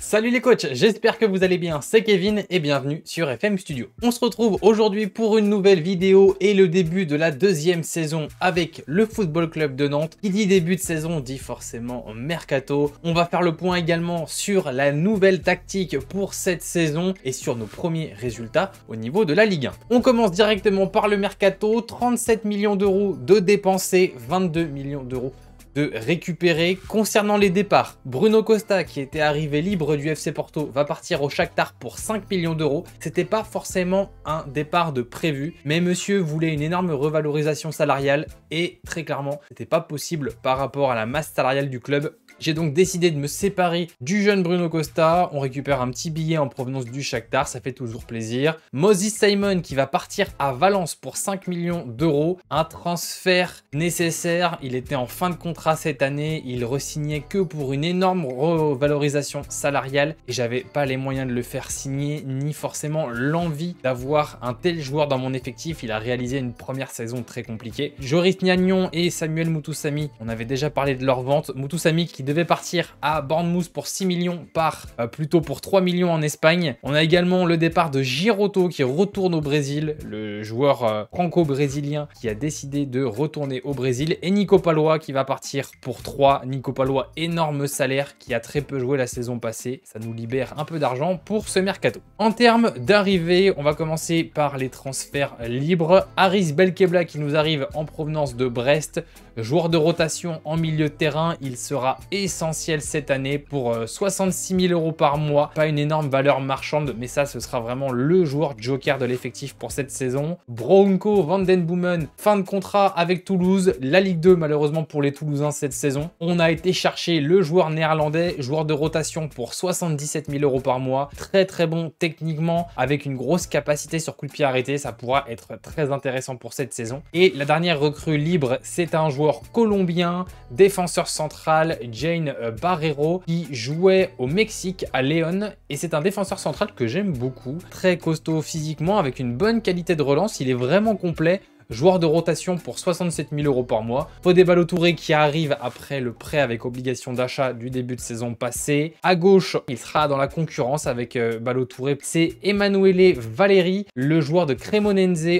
Salut les coachs, j'espère que vous allez bien, c'est Kevin et bienvenue sur FM Studio. On se retrouve aujourd'hui pour une nouvelle vidéo et le début de la deuxième saison avec le Football Club de Nantes. Qui dit début de saison dit forcément mercato. On va faire le point également sur la nouvelle tactique pour cette saison et sur nos premiers résultats au niveau de la Ligue 1. On commence directement par le mercato, 37 millions d'euros de dépensés, 22 millions d'euros de récupérer. Concernant les départs, Bruno Costa, qui était arrivé libre du FC Porto, va partir au Shakhtar pour 5 millions d'euros. C'était pas forcément un départ de prévu, mais monsieur voulait une énorme revalorisation salariale et très clairement, c'était pas possible par rapport à la masse salariale du club j'ai donc décidé de me séparer du jeune Bruno Costa. On récupère un petit billet en provenance du Shakhtar, ça fait toujours plaisir. Moses Simon qui va partir à Valence pour 5 millions d'euros. Un transfert nécessaire. Il était en fin de contrat cette année. Il resignait que pour une énorme revalorisation salariale. Et j'avais pas les moyens de le faire signer, ni forcément l'envie d'avoir un tel joueur dans mon effectif. Il a réalisé une première saison très compliquée. Joris Niagnon et Samuel Moutoussami, on avait déjà parlé de leur vente. Moutoussami qui devait partir à Bournemouth pour 6 millions part euh, plutôt pour 3 millions en Espagne. On a également le départ de Giroto qui retourne au Brésil, le joueur euh, franco-brésilien qui a décidé de retourner au Brésil et Nico Palois qui va partir pour 3. Nico Palois, énorme salaire qui a très peu joué la saison passée. Ça nous libère un peu d'argent pour ce mercato. En termes d'arrivée, on va commencer par les transferts libres. Aris Belkebla qui nous arrive en provenance de Brest, joueur de rotation en milieu de terrain. Il sera essentiel cette année pour 66 euh, 000 euros par mois. Pas une énorme valeur marchande, mais ça, ce sera vraiment le joueur joker de l'effectif pour cette saison. Bronco Vandenboomen, fin de contrat avec Toulouse. La Ligue 2, malheureusement pour les Toulousains cette saison. On a été chercher le joueur néerlandais, joueur de rotation pour 77 000 euros par mois. Très très bon techniquement, avec une grosse capacité sur coup de pied arrêté. Ça pourra être très intéressant pour cette saison. Et la dernière recrue libre, c'est un joueur colombien, défenseur central, Jane euh, Barrero qui jouait au Mexique à Leon, et c'est un défenseur central que j'aime beaucoup, très costaud physiquement avec une bonne qualité de relance, il est vraiment complet joueur de rotation pour 67 000 euros par mois. Fodé Balotouré qui arrive après le prêt avec obligation d'achat du début de saison passée. À gauche, il sera dans la concurrence avec euh, Balotouré. C'est Emanuele Valeri, le joueur de Cremonense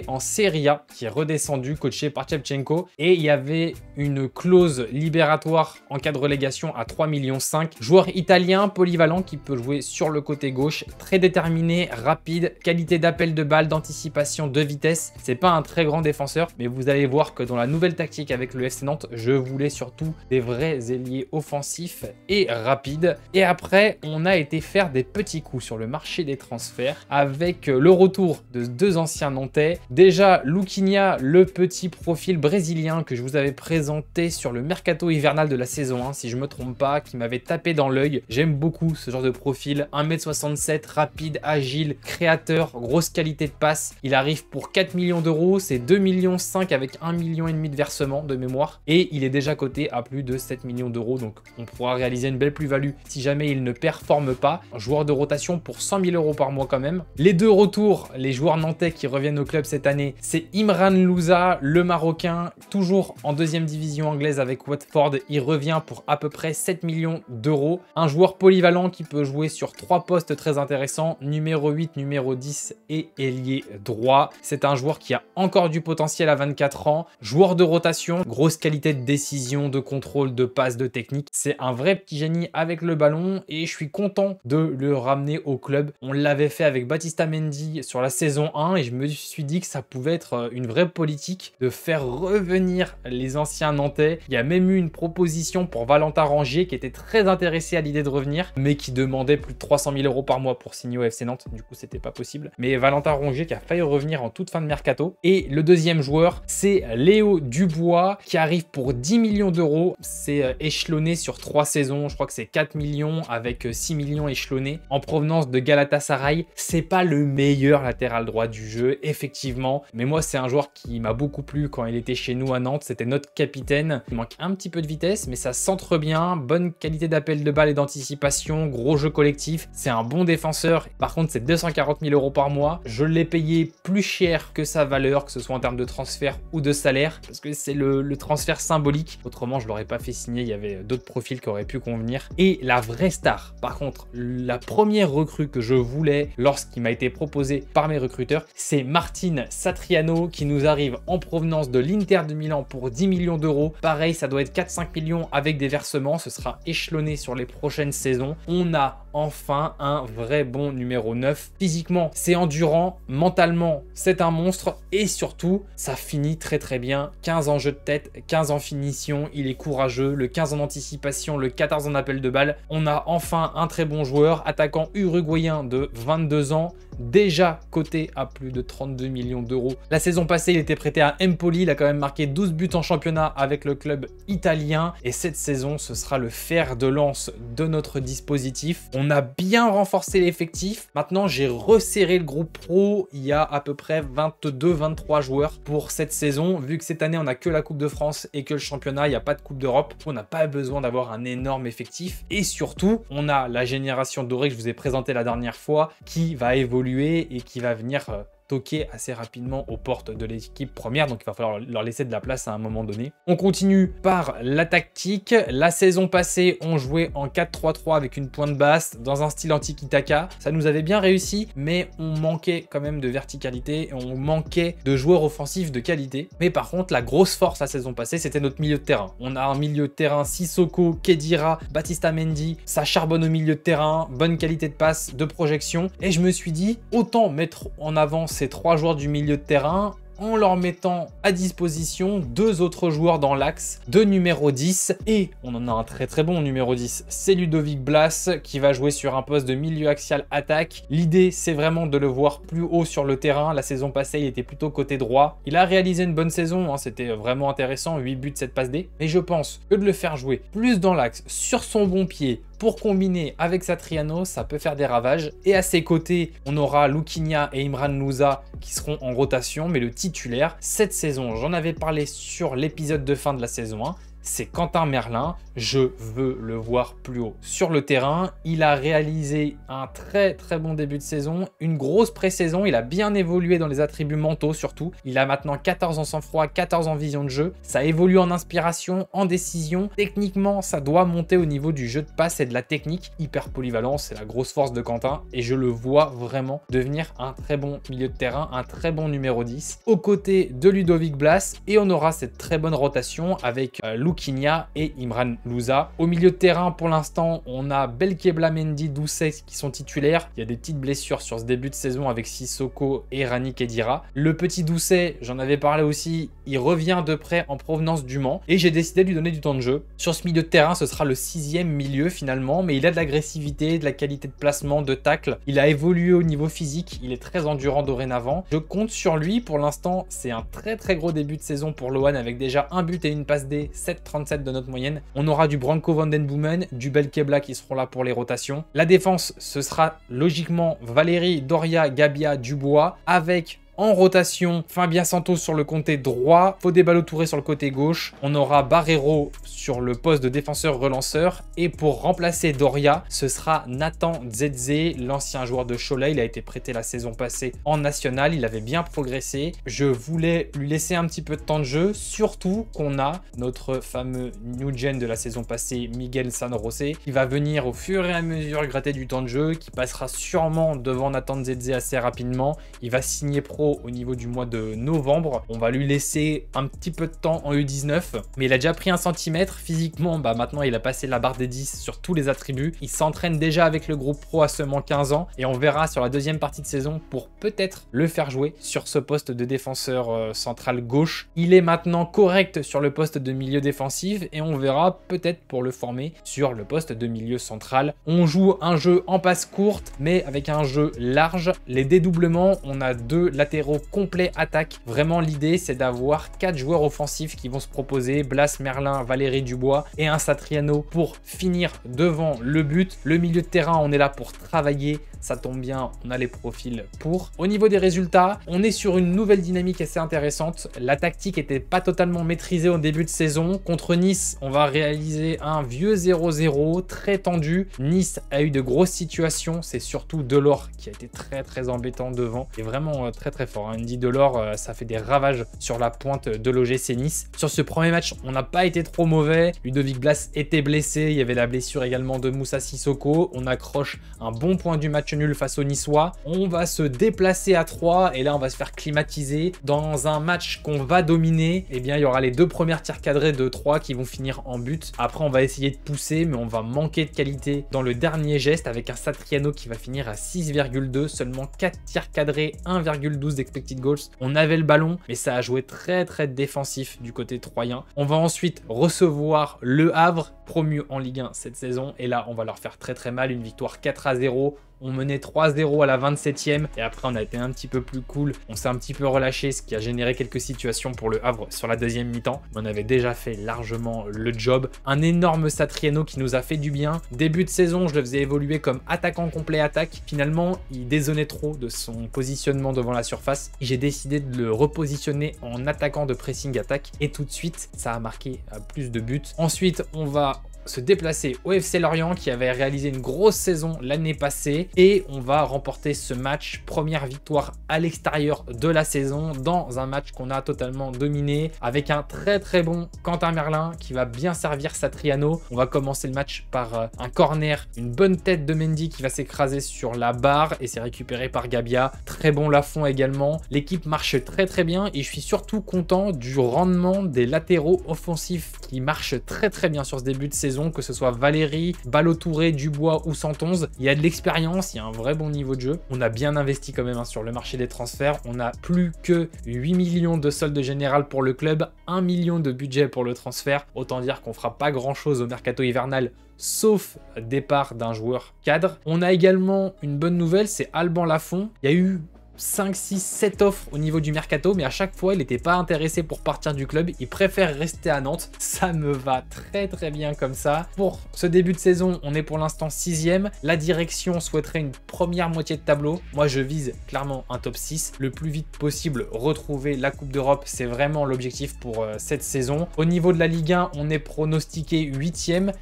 en Serie A, qui est redescendu, coaché par Chevchenko. Et il y avait une clause libératoire en cas de relégation à 3,5 millions. Joueur italien, polyvalent, qui peut jouer sur le côté gauche, très déterminé, rapide, qualité d'appel de balle, d'anticipation, de vitesse. C'est pas un très grand défenseur défenseurs, mais vous allez voir que dans la nouvelle tactique avec le FC Nantes, je voulais surtout des vrais ailiers offensifs et rapides. Et après, on a été faire des petits coups sur le marché des transferts avec le retour de deux anciens Nantais. Déjà, Luquinha, le petit profil brésilien que je vous avais présenté sur le mercato hivernal de la saison 1, si je me trompe pas, qui m'avait tapé dans l'œil. J'aime beaucoup ce genre de profil, 1m67, rapide, agile, créateur, grosse qualité de passe. Il arrive pour 4 millions d'euros, c'est 2 millions avec 1,5 million de versements de mémoire et il est déjà coté à plus de 7 millions d'euros donc on pourra réaliser une belle plus-value si jamais il ne performe pas. Un joueur de rotation pour 100 000 euros par mois quand même. Les deux retours, les joueurs nantais qui reviennent au club cette année, c'est Imran Louza, le Marocain, toujours en deuxième division anglaise avec Watford. Il revient pour à peu près 7 millions d'euros. Un joueur polyvalent qui peut jouer sur trois postes très intéressants, numéro 8, numéro 10 et ailier droit. C'est un joueur qui a encore du potentiel potentiel à 24 ans, joueur de rotation, grosse qualité de décision, de contrôle, de passe, de technique. C'est un vrai petit génie avec le ballon et je suis content de le ramener au club. On l'avait fait avec Batista Mendy sur la saison 1 et je me suis dit que ça pouvait être euh, une vraie politique de faire revenir les anciens Nantais. Il y a même eu une proposition pour Valentin Rangier qui était très intéressé à l'idée de revenir mais qui demandait plus de 300 000 euros par mois pour signer au FC Nantes. Du coup, c'était pas possible. Mais Valentin Rangier qui a failli revenir en toute fin de mercato. Et le deuxième joueur, c'est Léo Dubois qui arrive pour 10 millions d'euros. C'est euh, échelonné sur trois saisons, je crois que c'est 4 millions avec 6 euh, millions échelonnés en provenance de Galatasaray. C'est pas le meilleur latéral droit du jeu, effectivement, mais moi c'est un joueur qui m'a beaucoup plu quand il était chez nous à Nantes, c'était notre capitaine. Il manque un petit peu de vitesse, mais ça centre bien, bonne qualité d'appel de balle et d'anticipation, gros jeu collectif, c'est un bon défenseur. Par contre, c'est 240 000 euros par mois. Je l'ai payé plus cher que sa valeur, que ce soit en termes de transfert ou de salaire, parce que c'est le, transfert symbolique. Autrement, je ne l'aurais pas fait signer, il y avait d'autres profils qui auraient pu convenir. Et la vraie star, par contre, la première recrue que je voulais lorsqu'il m'a été proposé par mes recruteurs, c'est Martine Satriano qui nous arrive en provenance de l'Inter de Milan pour 10 millions d'euros. Pareil, ça doit être 4-5 millions avec des versements, ce sera échelonné sur les prochaines saisons. On a enfin un vrai bon numéro 9. Physiquement, c'est endurant, mentalement, c'est un monstre et surtout, ça finit très très bien. 15 en jeu de tête, 15 en finition, il est courageux, le 15 en anticipation, le 14 en appel de balle. On a enfin un très bon joueur, attaquant uruguayen de 22 ans, déjà coté à plus de 32 millions d'euros. La saison passée, il était prêté à Empoli, il a quand même marqué 12 buts en championnat avec le club italien et cette saison, ce sera le fer de lance de notre dispositif. On on a bien renforcé l'effectif. Maintenant, j'ai resserré le groupe pro. Il y a à peu près 22-23 joueurs pour cette saison. Vu que cette année, on n'a que la Coupe de France et que le championnat, il n'y a pas de Coupe d'Europe. On n'a pas besoin d'avoir un énorme effectif. Et surtout, on a la génération dorée que je vous ai présentée la dernière fois qui va évoluer et qui va venir euh, toquer assez rapidement aux portes de l'équipe première, donc il va falloir leur laisser de la place à un moment donné. On continue par la tactique. La saison passée, on jouait en 4-3-3 avec une pointe basse dans un style anti-Kitaka. Ça nous avait bien réussi, mais on manquait quand même de verticalité et on manquait de joueurs offensifs de qualité. Mais par contre, la grosse force la saison passée, c'était notre milieu de terrain. On a un milieu de terrain Sissoko, Kedira, Batista Mendy, ça charbonne au milieu de terrain, bonne qualité de passe, de projection. Et je me suis dit, autant mettre en avant ces trois joueurs du milieu de terrain en leur mettant à disposition deux autres joueurs dans l'axe, de numéro 10, et on en a un très très bon numéro 10, c'est Ludovic Blas qui va jouer sur un poste de milieu axial attaque. L'idée c'est vraiment de le voir plus haut sur le terrain, la saison passée il était plutôt côté droit. Il a réalisé une bonne saison, hein, c'était vraiment intéressant, 8 buts, 7 passes D, mais je pense que de le faire jouer plus dans l'axe, sur son bon pied, pour combiner avec Satriano, ça peut faire des ravages. Et à ses côtés, on aura Lukinia et Imran Louza qui seront en rotation, mais le titulaire cette saison, j'en avais parlé sur l'épisode de fin de la saison 1, c'est Quentin Merlin. Je veux le voir plus haut sur le terrain. Il a réalisé un très très bon début de saison, une grosse pré-saison. Il a bien évolué dans les attributs mentaux surtout. Il a maintenant 14 en sang-froid, 14 en vision de jeu. Ça évolue en inspiration, en décision. Techniquement, ça doit monter au niveau du jeu de passe et de la technique. Hyper polyvalent, c'est la grosse force de Quentin. Et je le vois vraiment devenir un très bon milieu de terrain, un très bon numéro 10. Aux côtés de Ludovic Blas. Et on aura cette très bonne rotation avec euh, Kinya et Imran Louza. Au milieu de terrain, pour l'instant, on a Belkebla Mendy, Doucet qui sont titulaires. Il y a des petites blessures sur ce début de saison avec Sissoko et Rani Kedira. Le petit Doucet, j'en avais parlé aussi, il revient de près en provenance du Mans et j'ai décidé de lui donner du temps de jeu. Sur ce milieu de terrain, ce sera le sixième milieu finalement, mais il a de l'agressivité, de la qualité de placement, de tacle. Il a évolué au niveau physique, il est très endurant dorénavant. Je compte sur lui. Pour l'instant, c'est un très très gros début de saison pour Lohan avec déjà un but et une passe D, 7 37 de notre moyenne. On aura du Branco Van Den du Belkebla qui seront là pour les rotations. La défense, ce sera logiquement Valérie, Doria, Gabia, Dubois, avec en rotation, Fabien Santos sur le côté droit, Fodé Touré sur le côté gauche, on aura Barrero sur le poste de défenseur relanceur. Et pour remplacer Doria, ce sera Nathan Zedze, l'ancien joueur de Cholet. Il a été prêté la saison passée en national. Il avait bien progressé. Je voulais lui laisser un petit peu de temps de jeu, surtout qu'on a notre fameux new gen de la saison passée, Miguel Rosé, qui va venir au fur et à mesure gratter du temps de jeu, qui passera sûrement devant Nathan Zedze assez rapidement. Il va signer pro au niveau du mois de novembre. On va lui laisser un petit peu de temps en U19, mais il a déjà pris un centimètre physiquement, bah maintenant, il a passé la barre des 10 sur tous les attributs. Il s'entraîne déjà avec le groupe pro à seulement 15 ans et on verra sur la deuxième partie de saison pour peut-être le faire jouer sur ce poste de défenseur euh, central gauche. Il est maintenant correct sur le poste de milieu défensif et on verra peut-être pour le former sur le poste de milieu central. On joue un jeu en passe courte mais avec un jeu large. Les dédoublements, on a deux latéraux complets attaque. Vraiment l'idée c'est d'avoir quatre joueurs offensifs qui vont se proposer. Blas, Merlin, Valérie du bois et un Satriano pour finir devant le but. Le milieu de terrain, on est là pour travailler, ça tombe bien, on a les profils pour. Au niveau des résultats, on est sur une nouvelle dynamique assez intéressante. La tactique n'était pas totalement maîtrisée au début de saison. Contre Nice, on va réaliser un vieux 0-0 très tendu. Nice a eu de grosses situations, c'est surtout Delors qui a été très très embêtant devant et vraiment euh, très très fort. Hein. Andy Delors, euh, ça fait des ravages sur la pointe de l'OGC Nice. Sur ce premier match, on n'a pas été trop mauvais. Ludovic Blas était blessé, il y avait la blessure également de Moussa Sissoko. On accroche un bon point du match nul face aux Niçois. On va se déplacer à 3 et là on va se faire climatiser. Dans un match qu'on va dominer, eh bien il y aura les deux premières tirs cadrés de 3 qui vont finir en but. Après on va essayer de pousser mais on va manquer de qualité dans le dernier geste avec un Satriano qui va finir à 6,2. Seulement 4 tirs cadrés, 1,12 d'expected goals. On avait le ballon mais ça a joué très très défensif du côté troyen. On va ensuite recevoir le Havre promu en Ligue 1 cette saison et là on va leur faire très très mal. Une victoire 4 à 0 on menait 3-0 à la 27e et après on a été un petit peu plus cool. On s'est un petit peu relâché, ce qui a généré quelques situations pour le Havre sur la deuxième mi-temps. On avait déjà fait largement le job. Un énorme Satriano qui nous a fait du bien. Début de saison, je le faisais évoluer comme attaquant complet attaque. Finalement, il désonnait trop de son positionnement devant la surface. J'ai décidé de le repositionner en attaquant de pressing attaque et tout de suite, ça a marqué plus de buts. Ensuite, on va se déplacer au FC Lorient qui avait réalisé une grosse saison l'année passée et on va remporter ce match, première victoire à l'extérieur de la saison dans un match qu'on a totalement dominé avec un très très bon Quentin Merlin qui va bien servir Satriano. On va commencer le match par euh, un corner, une bonne tête de Mendy qui va s'écraser sur la barre et c'est récupéré par Gabia. Très bon Lafont également. L'équipe marche très très bien et je suis surtout content du rendement des latéraux offensifs qui marchent très très bien sur ce début de saison que ce soit Valérie, Balotouré, Dubois ou Santonze, Il y a de l'expérience, il y a un vrai bon niveau de jeu. On a bien investi quand même hein, sur le marché des transferts. On a plus que 8 millions de soldes général pour le club, 1 million de budget pour le transfert. Autant dire qu'on fera pas grand chose au mercato hivernal sauf départ d'un joueur cadre. On a également une bonne nouvelle, c'est Alban Lafont. Il y a eu 5, 6, 7 offres au niveau du mercato, mais à chaque fois, il n'était pas intéressé pour partir du club. Il préfère rester à Nantes. Ça me va très très bien comme ça. Pour ce début de saison, on est pour l'instant 6 La direction souhaiterait une première moitié de tableau. Moi, je vise clairement un top 6. Le plus vite possible, retrouver la Coupe d'Europe, c'est vraiment l'objectif pour euh, cette saison. Au niveau de la Ligue 1, on est pronostiqué 8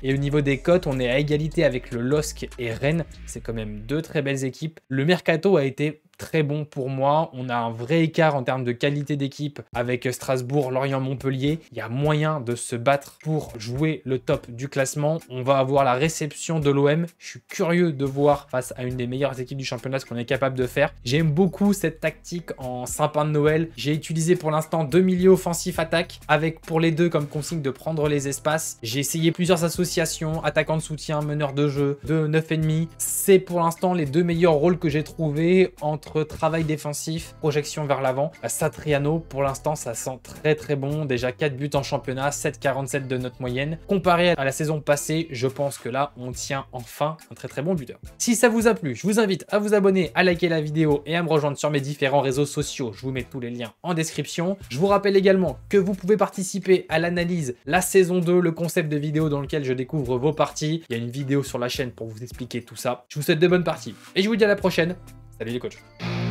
et au niveau des cotes, on est à égalité avec le LOSC et Rennes. C'est quand même deux très belles équipes. Le mercato a été très bon pour moi. On a un vrai écart en termes de qualité d'équipe avec Strasbourg, Lorient, Montpellier. Il y a moyen de se battre pour jouer le top du classement. On va avoir la réception de l'OM. Je suis curieux de voir face à une des meilleures équipes du championnat ce qu'on est capable de faire. J'aime beaucoup cette tactique en sapin de Noël. J'ai utilisé pour l'instant deux milieux offensifs attaque avec pour les deux comme consigne de prendre les espaces. J'ai essayé plusieurs associations, attaquant de soutien, meneur de jeu, de demi. C'est pour l'instant les deux meilleurs rôles que j'ai trouvés entre travail défensif, projection vers l'avant. Satriano, pour l'instant, ça sent très très bon. Déjà 4 buts en championnat, 7,47 de note moyenne. Comparé à la saison passée, je pense que là, on tient enfin un très très bon buteur. Si ça vous a plu, je vous invite à vous abonner, à liker la vidéo et à me rejoindre sur mes différents réseaux sociaux. Je vous mets tous les liens en description. Je vous rappelle également que vous pouvez participer à l'analyse, la saison 2, le concept de vidéo dans lequel je découvre vos parties. Il y a une vidéo sur la chaîne pour vous expliquer tout ça. Je vous souhaite de bonnes parties et je vous dis à la prochaine. Ridicoci.